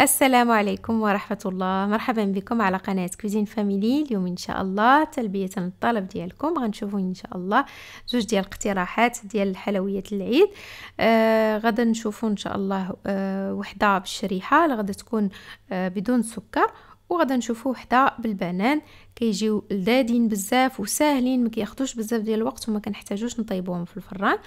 السلام عليكم ورحمة الله مرحبا بكم على قناة كوزين فاميلي اليوم إن شاء الله تلبية للطلب ديالكم غنشوفوا إن شاء الله زوج ديال الاقتراحات ديال حلويات العيد آه غدا نشوفوا إن شاء الله آه وحدة بالشريحة اللي غدا تكون آه بدون سكر وغدا نشوفوه حدا بالبنان كيجيو لذادين بزاف وساهلين ما كياخذوش بزاف ديال الوقت وما كنحتاجوش نطيبوهم في الفران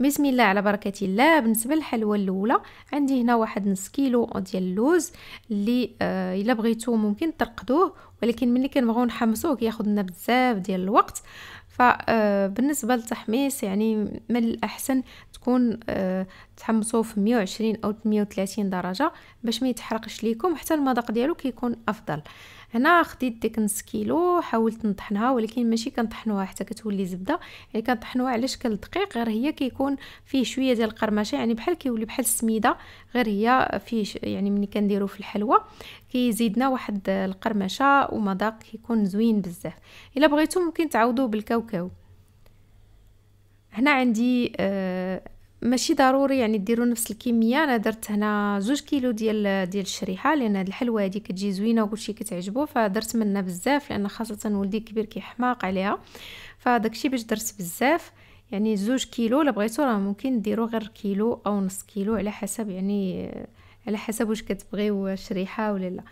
بسم الله على بركه الله بالنسبه للحلوى الاولى عندي هنا واحد نص كيلو ديال اللوز اللي آه الا بغيتو ممكن ترقدوه ولكن ملي كنبغيو نحمصوه كياخذ لنا بزاف ديال الوقت فبالنسبة آه، للتحميص يعني من الأحسن تكون آه، تحمصوه في 120 أو 130 درجة باش ما يتحرقش ليكم حتى المذاق ديالو كيكون أفضل هنا خديت ديك نص كيلو حاولت نطحنها ولكن ماشي كنطحنوها حتى كتولي زبده يعني كنطحنوها على شكل دقيق غير هي كيكون فيه شويه ديال القرمشه يعني بحال كيولي بحال السميده غير هي فيه يعني ملي كنديرو في الحلوى كيزيدنا واحد القرمشه ومذاق كيكون زوين بزاف الا بغيتو ممكن تعوضوه بالكاوكاو هنا عندي آه، ماشي ضروري يعني ديروا نفس الكميه انا درت هنا زوج كيلو ديال ديال الشريحه لان هاد الحلوه هادي كتجي زوينه وكلشي كتعجبو فدرت منها بزاف لان خاصه ولدي كبير كيحماق عليها فداكشي باش درت بزاف يعني زوج كيلو الا بغيتو راه ممكن ديروا غير كيلو او نص كيلو على حسب يعني على حسب واش كتبغيو شريحه ولا لا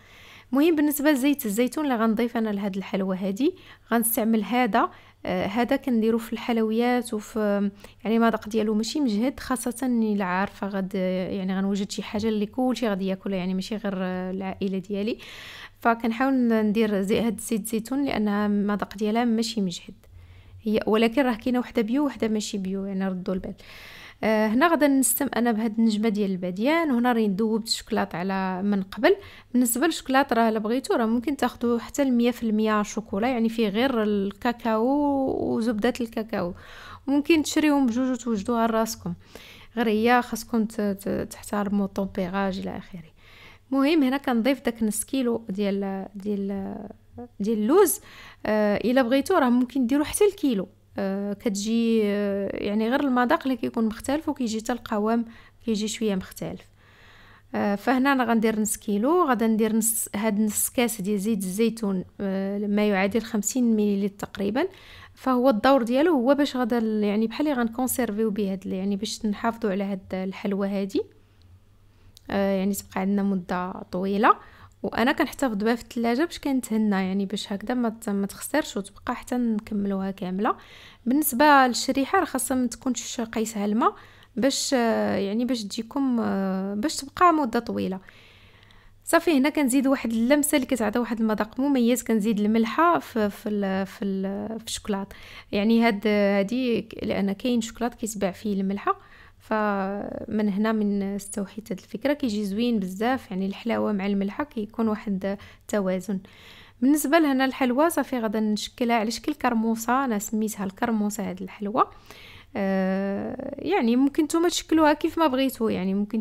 المهم بالنسبه لزيت الزيتون اللي غنضيف انا لهاد الحلوه هادي غنستعمل هذا آه، هذا كنديرو في الحلويات وفي آه، يعني المذاق ديالو ماشي مجهد خاصه اني عارفه غد آه، يعني غنوجد شي حاجه اللي كلشي غادي ياكلها يعني ماشي غير العائله ديالي فكنحاول ندير زي هاد زيت الزيتون لانها المذاق ديالها ماشي مجهد هي ولكن راه كاينه وحده بيو وحده ماشي بيو يعني ردوا البال آه، هنا غدا نستم انا بهاد النجمه ديال الباديان وهنا راني ذوبت الشكلاط على من قبل بالنسبه للشكلاط راه الا بغيتو راه ممكن تاخذوا حتى 100% شوكولا يعني فيه غير الكاكاو وزبده الكاكاو ممكن تشريهم بجوج وتوجدوها لراسكم غير هي خاصكم تحترموا الطومبيراج الى اخره المهم هنا كنضيف داك نص كيلو ديال ديال ديال اللوز آه، الا بغيتو راه ممكن ديرو حتى الكيلو آه، كتجي آه، يعني غير المذاق اللي كيكون مختلف وكيجي حتى القوام كيجي شويه مختلف آه، فهنا انا غندير نص كيلو غادا ندير نص هاد نص كاس ديال زيت الزيتون ما يعادل 50 ملل تقريبا فهو الدور ديالو هو باش غادا يعني بحال اللي غنكونسيرفيو به هاد يعني باش نحافظوا على هاد الحلوه هادي يعني تبقى عندنا مده طويله وانا كنحتفظ بها في الثلاجه باش كنتهنى يعني باش هكذا ما ما تخسرش وتبقى حتى نكملوها كامله بالنسبه للشريحه راه خاصها ما تكونش قيسها الماء باش يعني باش تجيكم باش تبقى مده طويله صافي هنا كنزيد واحد اللمسه اللي كتعطي واحد المذاق مميز كنزيد الملحه في في ال في, في الشوكولات يعني هاد هادي لان كاين شوكولات كيتباع فيه الملحه فمن هنا من استوحيت هذه الفكره كيجي زوين بزاف يعني الحلاوه مع الملحه كيكون واحد توازن بالنسبه لهنا الحلوى صافي غادا نشكلها على شكل كرموسه انا سميتها الكرموسه هذه الحلوى آه، يعني ممكن نتوما تشكلوها كيف ما بغيتو يعني ممكن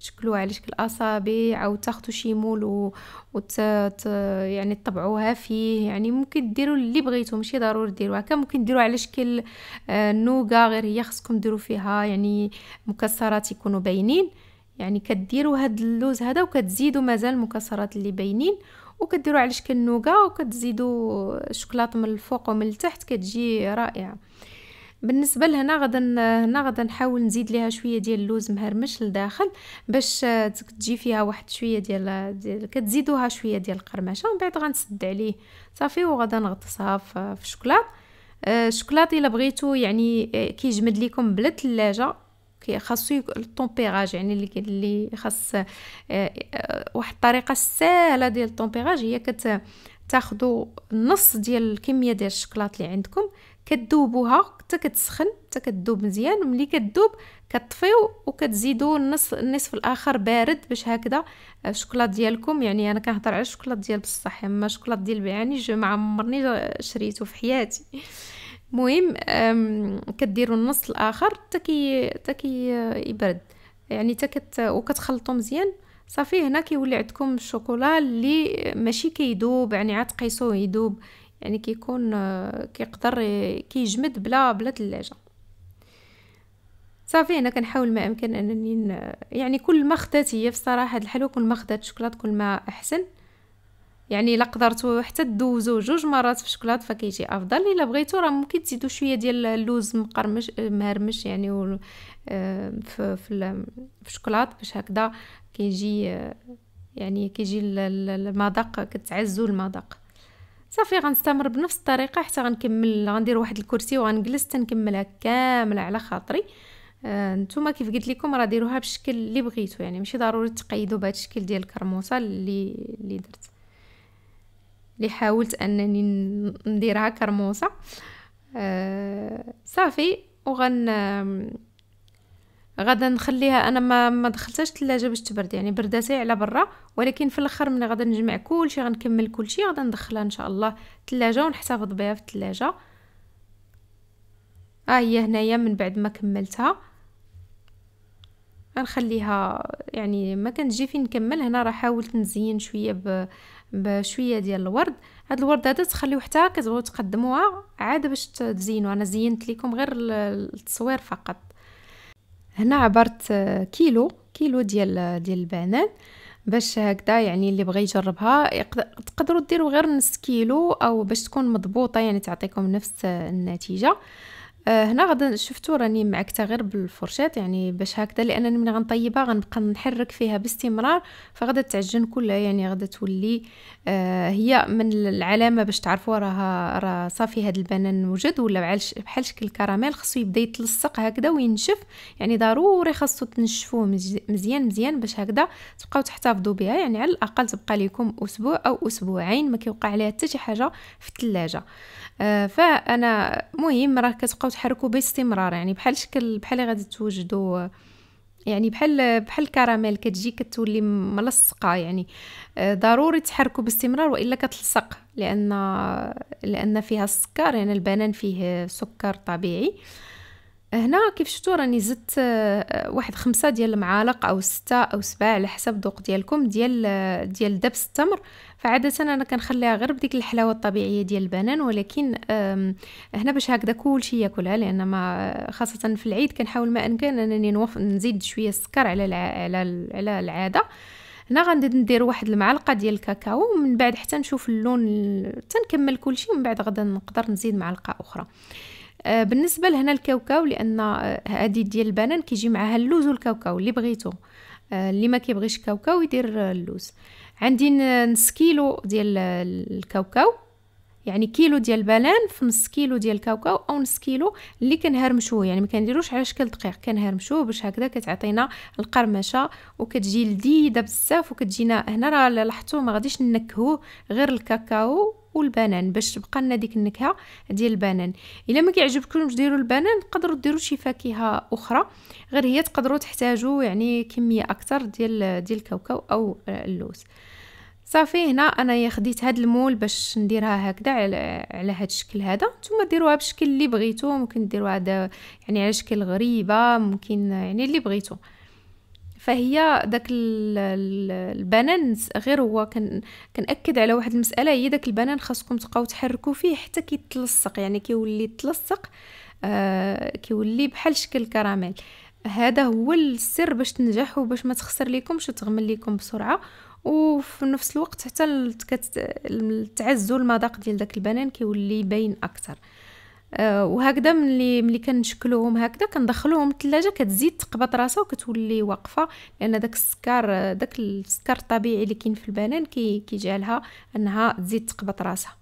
تشكلوها على شكل اصابع او تاخذوا شي مول و... وت... ت... يعني تطبعوها فيه يعني ممكن ديروا اللي بغيتو ماشي ضروري ديروها هكا ممكن ديروها على شكل آه، نوغا غير هي خصكم ديروا فيها يعني مكسرات يكونوا باينين يعني كديروا هاد اللوز هذا وكتزيدوا مازال المكسرات اللي باينين وكديروا على شكل نوغا وكتزيدوا شوكولاط من الفوق ومن التحت كتجي رائعه بالنسبه لهنا غدا هنا غدا نحاول نزيد ليها شويه ديال اللوز مهرمش لداخل باش تجي فيها واحد شويه ديال, ديال كتزيدوها شويه ديال القرمشه ومن بعد غنسد عليه صافي وغدا نغطسها في الشوكولاط آه، الشوكولاط الا بغيتو يعني آه، كيجمد لكم بلا كي خاصو الطومبيراج يعني اللي خاص آه، واحد الطريقه سهله ديال الطومبيراج هي كت نص ديال الكميه ديال الشوكولاط اللي عندكم كتذوبوها حتى كتسخن حتى كتذوب مزيان ملي كتذوب كتطفيو وكتزيدو النص النصف الاخر بارد باش هكذا آه، الشوكولاط ديالكم يعني انا كنهضر على الشوكولاط ديال بصح اما الشوكولاط ديال بعاني جو ما عمرني شريته في حياتي المهم كديروا النص الاخر حتى كي حتى يبرد يعني حتى كت وكتخلطوا مزيان صافي هنا كيولي عندكم الشوكولا اللي ماشي كيدوب يعني عاد قيسوه يدوب يعني كيكون كيقدر كيجمد بلا بلا ثلاجه صافي انا كنحاول ما امكن انني يعني كل ما خدات هي في الصراحه هاد الحلوى كل ما خدات شوكولات كل ما احسن يعني الا قدرتو حتى دوزو جوج مرات في الشوكولات فكيجي افضل الا بغيتو راه ممكن تزيدو شويه ديال اللوز مقرمش مهرمش يعني و في في الشوكولات باش هكذا كيجي آه، يعني كيجي المذاق كتعزو المذاق صافي غنستمر بنفس الطريقه حتى غنكمل غندير واحد الكرسي وغنجلس تنكملها كامله على خاطري آه نتوما كيف قلت لكم راه ديروها بالشكل اللي بغيتو يعني ماشي ضروري تقيدوا بهذا الشكل ديال الكرموسه اللي اللي درت اللي حاولت انني نديرها كرموسه آه صافي وغن غادا نخليها انا ما ما دخلتهاش الثلاجه باش تبرد يعني برداتي على برا ولكن في الاخر ملي غادا نجمع كلشي غنكمل كلشي غادا ندخلها ان شاء الله الثلاجه ونحتفظ بها في الثلاجه ها آه هي هنايا من بعد ما كملتها غنخليها يعني ما كنجي فين نكمل هنا راه حاولت نزين شويه ب بشويه ديال الورد هاد الورد هذا تخليو حتى كتبغيو تقدموها عاد باش تزينوا انا زينت لكم غير التصوير فقط هنا عبرت آه، كيلو كيلو ديال آه، ديال البنان باش هكذا يعني اللي بغى يجربها تقدروا ديروا غير نص كيلو او باش تكون مضبوطه يعني تعطيكم نفس آه، النتيجه آه، هنا غادي شفتوا راني معكته غير بالفرشات يعني باش هكذا لانني ملي غنطيبها غنبقى نحرك فيها باستمرار فغادا تعجن كلها يعني غادا تولي آه هي من العلامه باش تعرفوا راها راه صافي هاد البنان وجد ولا بحال شكل الكراميل خصو يبدا يتلصق هكذا وينشف يعني ضروري خاصو تنشفوه مزيان مزيان باش هكذا تبقاو تحتفظوا بها يعني على الاقل تبقى لكم اسبوع او اسبوعين ما كيوقع عليها حتى شي حاجه في الثلاجه آه، فانا مهم راه كتبقاو تحركوا باستمرار يعني بحال شكل بحال غادي توجدوا يعني بحال بحال الكراميل كتجي كتولي ملصقه يعني آه، ضروري تحركوا باستمرار والا كتلصق لان لان فيها السكر يعني البنان فيه سكر طبيعي هنا كيف شفتوا راني زدت آه، واحد خمسة ديال المعالق او ستة او سبعة على حسب الذوق ديالكم ديال آه، ديال دبس التمر فعادة انا كنخليها غير بديك الحلاوة الطبيعية ديال البنان ولكن هنا باش هكذا كلشي ياكلها لان ما خاصة في العيد كنحاول ما امكن انني نوف نزيد شوية السكر على على على العادة هنا غندير ندير واحد المعلقه ديال الكاكاو ومن بعد حتى نشوف اللون حتى نكمل كلشي ومن بعد غدا نقدر نزيد معلقه اخرى آه، بالنسبه لهنا الكاوكاو لان هادي آه، ديال البنان كيجي معها اللوز والكاوكاو اللي بغيتو آه، اللي ما كيبغيش كاوكاو يدير اللوز عندي نص كيلو ديال الكاوكاو يعني كيلو ديال البنان في نص كيلو ديال الكاوكاو او نص كيلو اللي كنهرمشوه يعني ما كنديروش على شكل دقيق كنهرمشوه باش هكذا كتعطينا القرمشه وكتجي لذيذه بزاف وكتجينا هنا راه لاحظتوا ما غاديش نكهوه غير الكاكاو والبنان باش تبقى لنا ديك النكهه ديال البنان الا ما كيعجبكمش ديروا البنان تقدروا ديروا شي فاكهه اخرى غير هي تقدروا تحتاجوا يعني كميه اكثر ديال ديال الكاوكاو او اللوز صافي هنا انايا خديت هاد المول باش نديرها هكذا على على هاد الشكل هذا نتوما ديروها بالشكل اللي بغيتو ممكن ديروها يعني على شكل غريبه ممكن يعني اللي بغيتو فهي داك البنان غير هو كان كنأكد على واحد المسألة هي داك البنان خاصكم تبقاو تحركوا فيه حتى كيتلصق يعني كيولي تلصق آه كيولي بحال شكل الكراميل هذا هو السر باش تنجح وباش ما تخسر ليكمش وتغمل ليكم بسرعه وفي نفس الوقت حتى تعزو المذاق ديال داك البنان كيولي باين اكثر آه، وهكذا ملي ملي كنشكلوهم هكذا كندخلوهم الثلاجه كتزيد تقبط راسها وكتولي واقفه لان داك السكر داك السكر الطبيعي اللي كاين في البنان كيجعلها انها تزيد تقبط راسها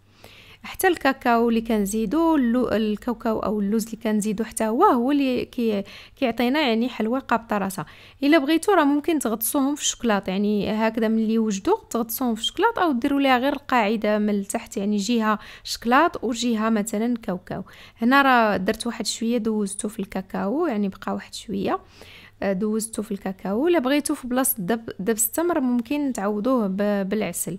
حتى الكاكاو اللي كنزيدو الكاكاو او اللوز اللي كنزيدو حتى هو هو اللي كي كيعطينا يعني حلوه قابطه راسها الا بغيتو راه ممكن تغطسوهم في الشكلاط يعني هكذا ملي وجدو تغطسوهم في الشكلاط او ديروا ليها غير القاعده من التحت يعني جهه شكلاط وجهه مثلا كاكاو هنا راه درت واحد شويه دوزتو في الكاكاو يعني بقى واحد شويه آه، دوزتو في الكاكاو الا بغيتو في بلاصه دب دبس التمر ممكن تعوضوه بالعسل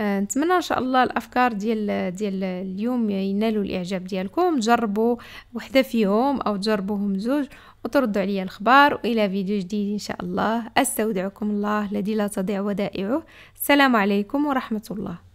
آه، نتمنى ان شاء الله الافكار ديال ديال اليوم ينالوا الاعجاب ديالكم جربوا وحده فيهم او تجربوهم زوج وتردوا عليا الخبر والى فيديو جديد ان شاء الله استودعكم الله الذي لا تضيع ودائعه السلام عليكم ورحمه الله